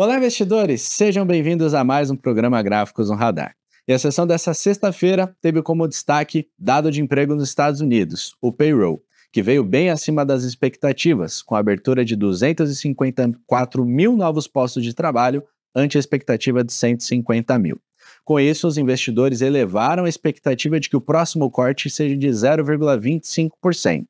Olá, investidores! Sejam bem-vindos a mais um programa Gráficos no Radar. E a sessão dessa sexta-feira teve como destaque dado de emprego nos Estados Unidos, o payroll, que veio bem acima das expectativas, com a abertura de 254 mil novos postos de trabalho, ante a expectativa de 150 mil. Com isso, os investidores elevaram a expectativa de que o próximo corte seja de 0,25%.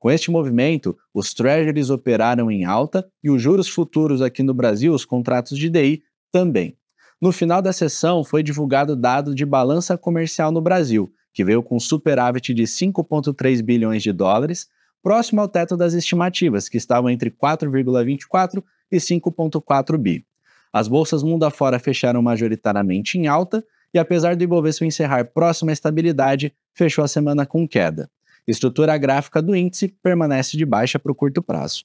Com este movimento, os treasuries operaram em alta e os juros futuros aqui no Brasil, os contratos de DI, também. No final da sessão, foi divulgado dado de balança comercial no Brasil, que veio com superávit de 5,3 bilhões de dólares, próximo ao teto das estimativas, que estavam entre 4,24 e 5,4 bi. As bolsas mundo afora fecharam majoritariamente em alta e, apesar do Ibovespa encerrar próximo à estabilidade, fechou a semana com queda estrutura gráfica do índice permanece de baixa para o curto prazo.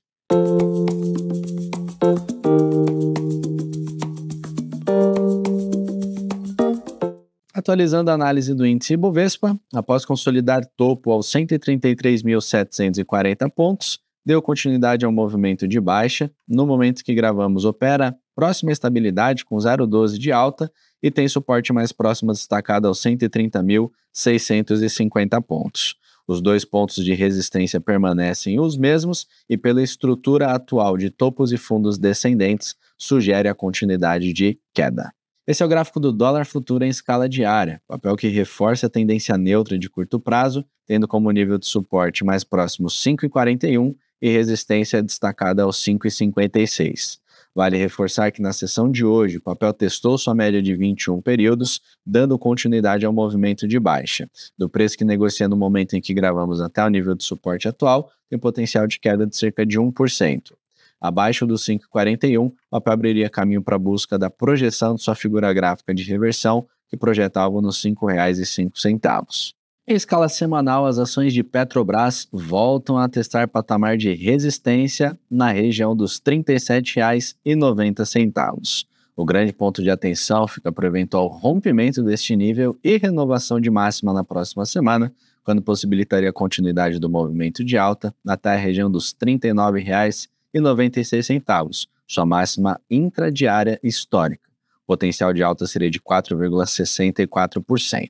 Atualizando a análise do índice Ibovespa, após consolidar topo aos 133.740 pontos, deu continuidade ao movimento de baixa. No momento que gravamos, opera próxima estabilidade com 0,12 de alta e tem suporte mais próximo destacado aos 130.650 pontos. Os dois pontos de resistência permanecem os mesmos e, pela estrutura atual de topos e fundos descendentes, sugere a continuidade de queda. Esse é o gráfico do dólar futuro em escala diária, papel que reforça a tendência neutra de curto prazo, tendo como nível de suporte mais próximo 5,41 e resistência destacada aos 5,56. Vale reforçar que na sessão de hoje, o papel testou sua média de 21 períodos, dando continuidade ao movimento de baixa. Do preço que negocia no momento em que gravamos até o nível de suporte atual, tem potencial de queda de cerca de 1%. Abaixo dos 5,41, o papel abriria caminho para a busca da projeção de sua figura gráfica de reversão, que projetava nos R$ 5,05. Em escala semanal, as ações de Petrobras voltam a testar patamar de resistência na região dos R$ 37,90. O grande ponto de atenção fica para o eventual rompimento deste nível e renovação de máxima na próxima semana, quando possibilitaria a continuidade do movimento de alta até a região dos R$ 39,96, sua máxima intradiária histórica. O potencial de alta seria de 4,64%.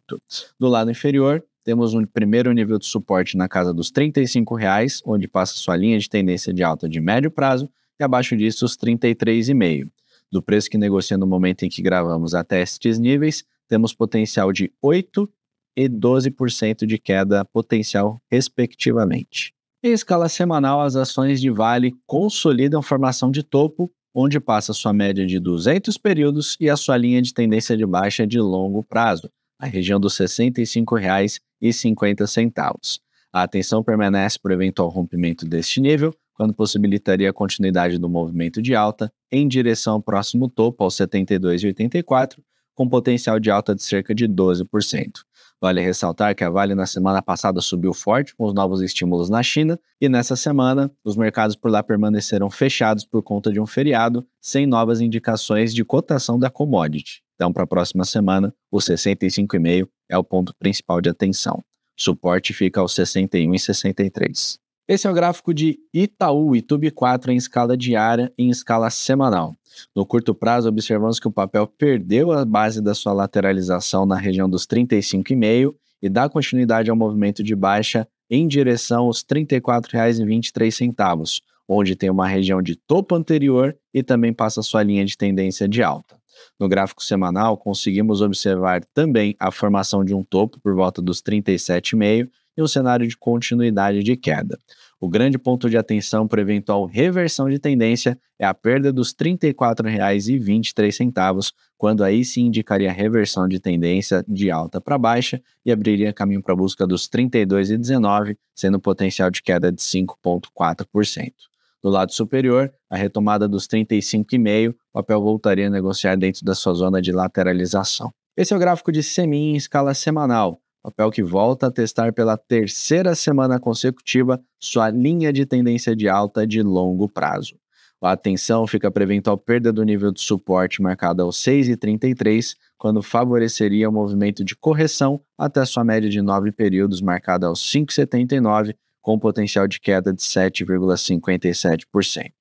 Do lado inferior, temos um primeiro nível de suporte na casa dos R$ 35,00, onde passa sua linha de tendência de alta de médio prazo, e abaixo disso os R$ 33,5. Do preço que negocia no momento em que gravamos até estes níveis, temos potencial de 8% e 12% de queda potencial, respectivamente. Em escala semanal, as ações de Vale consolidam formação de topo, onde passa sua média de 200 períodos e a sua linha de tendência de baixa de longo prazo, na região dos R$ 65,50. A atenção permanece por eventual rompimento deste nível, quando possibilitaria a continuidade do movimento de alta em direção ao próximo topo, aos R$ 72,84, com potencial de alta de cerca de 12%. Vale ressaltar que a Vale na semana passada subiu forte com os novos estímulos na China e nessa semana os mercados por lá permaneceram fechados por conta de um feriado, sem novas indicações de cotação da commodity. Então, para a próxima semana, o 65,5 é o ponto principal de atenção. suporte fica aos 61,63. Esse é o gráfico de Itaú e Tube 4 em escala diária e em escala semanal. No curto prazo, observamos que o papel perdeu a base da sua lateralização na região dos 35,5 e dá continuidade ao movimento de baixa em direção aos R$ 34,23, onde tem uma região de topo anterior e também passa sua linha de tendência de alta. No gráfico semanal, conseguimos observar também a formação de um topo por volta dos 37,5 e um cenário de continuidade de queda. O grande ponto de atenção para eventual reversão de tendência é a perda dos R$ 34,23, quando aí se indicaria reversão de tendência de alta para baixa e abriria caminho para a busca dos R$ 32,19, sendo potencial de queda de 5,4%. Do lado superior, a retomada dos 35,5, o papel voltaria a negociar dentro da sua zona de lateralização. Esse é o gráfico de Semin em escala semanal, papel que volta a testar pela terceira semana consecutiva sua linha de tendência de alta de longo prazo. A atenção fica para eventual perda do nível de suporte marcado aos 6,33, quando favoreceria o movimento de correção até sua média de nove períodos marcada aos 5,79, com potencial de queda de 7,57%.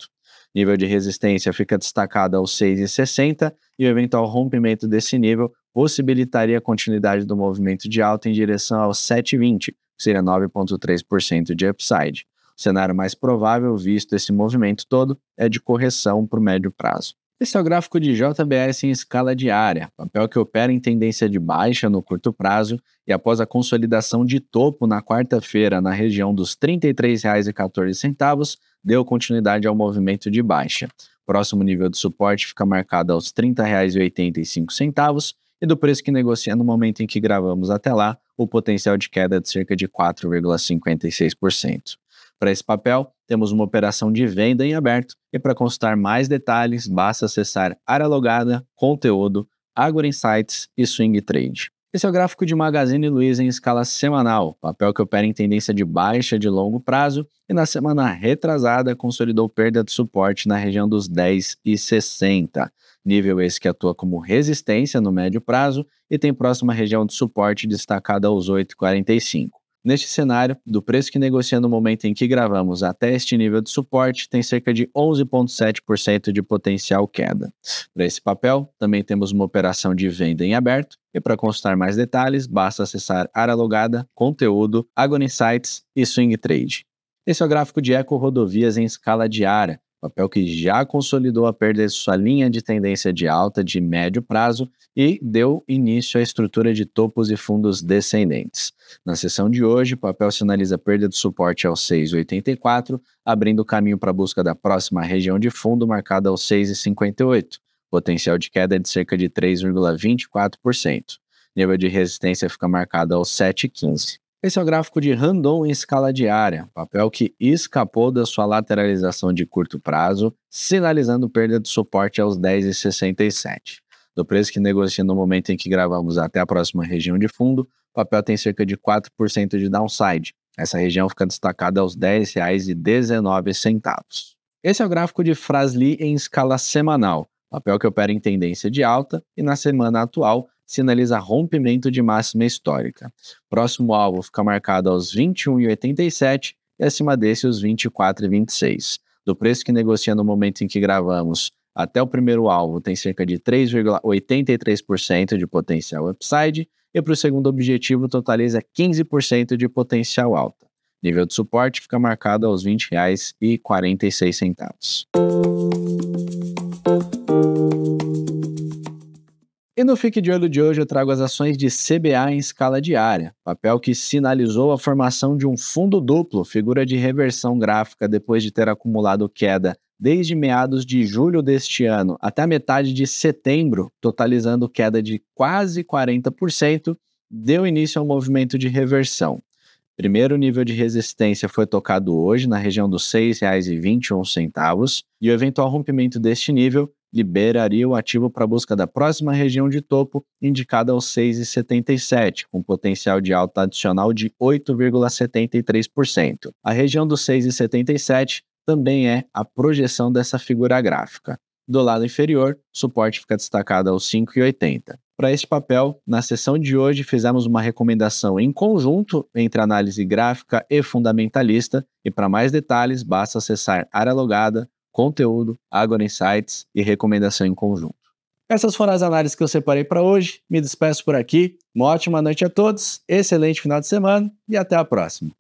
Nível de resistência fica destacado aos 6,60 e o eventual rompimento desse nível possibilitaria a continuidade do movimento de alta em direção aos 7,20, que seria 9,3% de upside. O cenário mais provável, visto esse movimento todo, é de correção para o médio prazo. Esse é o gráfico de JBS em escala diária, papel que opera em tendência de baixa no curto prazo e após a consolidação de topo na quarta-feira na região dos R$ 33,14, deu continuidade ao movimento de baixa. Próximo nível de suporte fica marcado aos R$ 30,85 e do preço que negocia no momento em que gravamos até lá, o potencial de queda é de cerca de 4,56%. Para esse papel, temos uma operação de venda em aberto e para consultar mais detalhes, basta acessar área logada, conteúdo, Agora Insights e Swing Trade. Esse é o gráfico de Magazine Luiza em escala semanal, papel que opera em tendência de baixa de longo prazo e na semana retrasada consolidou perda de suporte na região dos 10 e 60. Nível esse que atua como resistência no médio prazo e tem próxima região de suporte destacada aos 8,45. Neste cenário, do preço que negocia no momento em que gravamos até este nível de suporte, tem cerca de 11,7% de potencial queda. Para esse papel, também temos uma operação de venda em aberto, e para consultar mais detalhes, basta acessar área logada, conteúdo, Agony Sites e Swing Trade. Esse é o gráfico de eco rodovias em escala diária papel que já consolidou a perda de sua linha de tendência de alta de médio prazo e deu início à estrutura de topos e fundos descendentes. Na sessão de hoje, o papel sinaliza perda de suporte ao 6,84, abrindo caminho para a busca da próxima região de fundo marcada ao 6,58, potencial de queda de cerca de 3,24%. Nível de resistência fica marcado ao 7,15. Esse é o gráfico de Randon em escala diária, papel que escapou da sua lateralização de curto prazo, sinalizando perda de suporte aos 10,67. Do preço que negocia no momento em que gravamos até a próxima região de fundo, o papel tem cerca de 4% de downside. Essa região fica destacada aos R$ 10,19. Esse é o gráfico de Frasli em escala semanal, papel que opera em tendência de alta e na semana atual sinaliza rompimento de máxima histórica. Próximo alvo fica marcado aos 21,87 e acima desse os 24,26. Do preço que negocia no momento em que gravamos até o primeiro alvo tem cerca de 3,83% de potencial upside e para o segundo objetivo totaliza 15% de potencial alta. Nível de suporte fica marcado aos R$ 20,46. E no Fique de Olho de hoje eu trago as ações de CBA em escala diária, papel que sinalizou a formação de um fundo duplo, figura de reversão gráfica depois de ter acumulado queda desde meados de julho deste ano até a metade de setembro, totalizando queda de quase 40%, deu início ao movimento de reversão. Primeiro nível de resistência foi tocado hoje na região dos R$ 6,21 e o eventual rompimento deste nível liberaria o ativo para busca da próxima região de topo, indicada aos 6,77, com potencial de alta adicional de 8,73%. A região dos 6,77 também é a projeção dessa figura gráfica. Do lado inferior, suporte fica destacado aos 5,80. Para este papel, na sessão de hoje fizemos uma recomendação em conjunto entre análise gráfica e fundamentalista, e para mais detalhes basta acessar área logada conteúdo, Agora Insights e recomendação em conjunto. Essas foram as análises que eu separei para hoje. Me despeço por aqui. Uma ótima noite a todos, excelente final de semana e até a próxima.